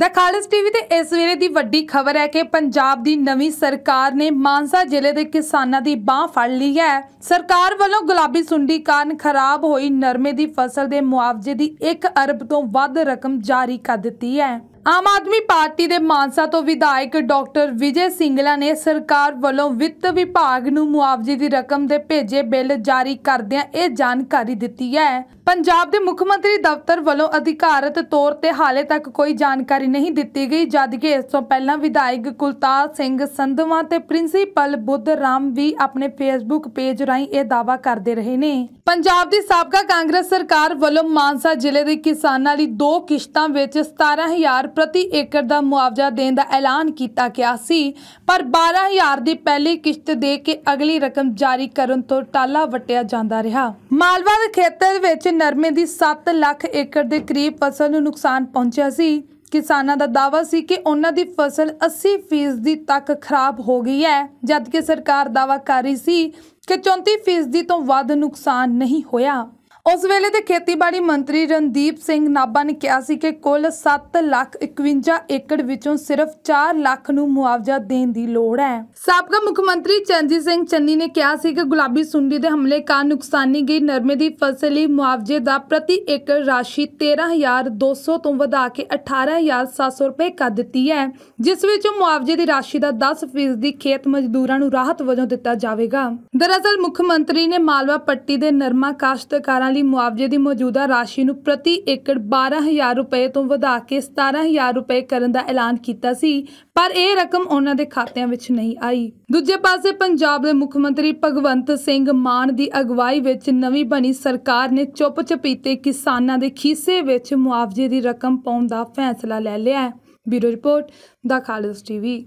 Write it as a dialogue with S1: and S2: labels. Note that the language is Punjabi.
S1: ਦਾ ਖਾਲਸ ਟੀਵੀ ਤੇ ਇਸ ਵੇਲੇ ਦੀ ਵੱਡੀ ਖਬਰ ਹੈ ਕਿ ਪੰਜਾਬ ਦੀ ਨਵੀਂ ਸਰਕਾਰ ਨੇ ਮਾਨਸਾ ਜ਼ਿਲ੍ਹੇ ਦੇ ਕਿਸਾਨਾਂ ਦੀ ਬਾਹ ਫੜ ਲਈ ਹੈ ਸਰਕਾਰ ਵੱਲੋਂ ਗੁਲਾਬੀ ਸੁੰਡੀ ਕਾਰਨ ਖਰਾਬ ਹੋਈ ਨਰਮੇ ਦੀ ਫਸਲ ਦੇ ਮੁਆਵਜ਼ੇ ਦੀ 1 ਅਰਬ ਤੋਂ ਵੱਧ ਰਕਮ ਜਾਰੀ ਕਰ ਦਿੱਤੀ ਹੈ ਆਮ ਆਦਮੀ ਪਾਰਟੀ ਦੇ ਮਾਨਸਾ ਤੋਂ ਵਿਧਾਇਕ ਡਾਕਟਰ ਵਿਜੇ ਸਿੰਗਲਾ ਨੇ ਸਰਕਾਰ ਵੱਲੋਂ ਵਿੱਤ ਵਿਭਾਗ ਨੂੰ ਮੁਆਵਜ਼ੇ ਦੀ ਰਕਮ ਦੇ ਭੇਜੇ ਬਿੱਲ ਜਾਰੀ ਕਰਦਿਆਂ ਇਹ ਜਾਣਕਾਰੀ ਦਿੱਤੀ ਹੈ ਪੰਜਾਬ ਦੇ ਮੁੱਖ ਮੰਤਰੀ ਦਫ਼ਤਰ ਵੱਲੋਂ ਅਧਿਕਾਰਤ ਤੌਰ ਤੇ ਹਾਲੇ ਤੱਕ ਕੋਈ ਜਾਣਕਾਰੀ ਨਹੀਂ ਦਿੱਤੀ ਗਈ ਜਦ ਕਿ ਇਸ ਤੋਂ ਪਹਿਲਾਂ ਵਿਧਾਇਕ ਕੁਲਤਾਰ ਸਿੰਘ ਸੰਧਵਾ ਤੇ ਪ੍ਰਿੰਸੀਪਲ ਬੁੱਧ ਰਾਮ ਵੀ ਆਪਣੇ ਫੇਸਬੁੱਕ ਪੇਜ ਰਾਹੀਂ ਇਹ ਦਾਵਾ ਕਰਦੇ ਰਹੇ ਨੇ ਪੰਜਾਬ ਦੀ ਸਾਬਕਾ ਕਾਂਗਰਸ ਸਰਕਾਰ ਵੱਲੋਂ ਮਾਨਸਾ ਜ਼ਿਲ੍ਹੇ ਦੇ ਕਿਸਾਨਾਂ ਲਈ ਦੋ ਕਿਸ਼ਤਾਂ ਵਿੱਚ 17000 ਪ੍ਰਤੀ ਏਕੜ ਦਾ ਮੁਆਵਜ਼ਾ ਦੇਣ ਦਾ ਐਲਾਨ ਕੀਤਾ ਗਿਆ ਸੀ ਪਰ 12000 ਦੀ ਪਹਿਲੀ ਕਿਸ਼ਤ ਦੇ ਕੇ ਅਗਲੀ ਰਕਮ ਜਾਰੀ ਕਰਨ ਤੋਂ ਟਾਲਾ ਵਟਿਆ ਜਾਂਦਾ ਰਿਹਾ ਮਾਲਵਾ ਦੇ ਖੇਤਰ ਵਿੱਚ ਨਰਮੇ ਦੀ 7 ਲੱਖ ਏਕੜ ਦੇ ਕਰੀਬ ਫਸਲ ਨੂੰ ਨੁਕਸਾਨ ਪਹੁੰਚਿਆ ਸੀ ਕਿਸਾਨਾਂ ਦਾ ਦਾਵਾ ਸੀ ਕਿ ਉਹਨਾਂ ਦੀ ਫਸਲ 80% ਦੀ ਤੱਕ ਖਰਾਬ ਹੋ ਗਈ ਹੈ ਜਦਕਿ ਸਰਕਾਰ ਦਾਵਾ ਕਰ ਰਹੀ ਸੀ ਕਿ 34% ਤੋਂ ਵੱਧ ਨੁਕਸਾਨ ਨਹੀਂ ਹੋਇਆ ਉਸ ਵੇਲੇ ਦੇ ਖੇਤੀਬਾੜੀ ਮੰਤਰੀ ਰਣਦੀਪ ਸਿੰਘ ਨਾਬਾ ਨੇ ਕਿਹਾ ਸੀ ਕਿ ਕੁੱਲ 7 ਲੱਖ 51 ਏਕੜ ਵਿੱਚੋਂ ਸਿਰਫ 4 ਲੱਖ ਨੂੰ ਮੁਆਵਜ਼ਾ ਦੇਣ ਦੀ ਲੋੜ ਹੈ ਸਾਬਕਾ ਮੁੱਖ ਮੰਤਰੀ ਚੰਜੀ ਸਿੰਘ ਚੰਨੀ ਨੇ ਕਿਹਾ ਸੀ ਕਿ ਗੁਲਾਬੀ ਸੁੰਡੀ ਦੇ ਹਮਲੇ ਕਾਰਨ ਨੁਕਸਾਨੀ ਗਈ ਨਰਮੇ ਦੀ ਫਸਲ ਲਈ ਮੁਆਵਜ਼ੇ ਦਾ ਪ੍ਰਤੀ ਏਕੜ ਰਾਸ਼ੀ 13200 ਤੋਂ ਵਧਾ ਕੇ 18700 ਰੁਪਏ ਕਰ ਦਿੱਤੀ ਹੈ ਜਿਸ ਵਿੱਚ ਮੁਆਵਜ਼ੇ ਦੀ ਰਾਸ਼ੀ ਦਾ 10% ਦੀ ਖੇਤ ਮਜ਼ਦੂਰਾਂ ਨੂੰ ਰਾਹਤ ਵਜੋਂ ਦਿੱਤਾ ਜਾਵੇਗਾ ਦਰਅਸਲ ਮੁੱਖ ਮੰਤਰੀ ਨੇ ਮਾਲਵਾ ਪੱਟੀ ਦੇ ਨਰਮਾ ਕਾਸ਼ਤਕਾਰਾਂ ਲਈ ਮੁਆਵਜ਼ੇ ਦੀ ਮੌਜੂਦਾ ਰਾਸ਼ੀ ਨੂੰ ਪ੍ਰਤੀ ਏਕੜ 12000 ਰੁਪਏ ਤੋਂ ਵਧਾ ਕੇ 17000 ਰੁਪਏ ਕਰਨ ਦਾ ਐਲਾਨ ਕੀਤਾ ਸੀ ਪਰ ਇਹ ਰਕਮ ਉਹਨਾਂ ਦੇ ਖਾਤਿਆਂ ਵਿੱਚ ਨਹੀਂ ਆਈ ਦੂਜੇ ਪਾਸੇ ਪੰਜਾਬ ਦੇ ਮੁੱਖ ਮੰਤਰੀ ਭਗਵੰਤ ਸਿੰਘ ਮਾਨ ਦੀ ਅਗਵਾਈ ਵਿੱਚ ਨਵੀਂ ਬਣੀ ਸਰਕਾਰ ਨੇ ਚੁੱਪਚਾਪੀਤੇ ਕਿਸਾਨਾਂ ਦੇ ਖੀਸੇ ਵਿੱਚ ਮੁਆਵਜ਼ੇ ਦੀ ਰਕਮ ਪਾਉਣ ਦਾ ਫੈਸਲਾ ਲੈ ਲਿਆ ਹੈ ਬਿਊਰੋ ਰਿਪੋਰਟ ਦਾ ਖਾਲਸ ਟੀਵੀ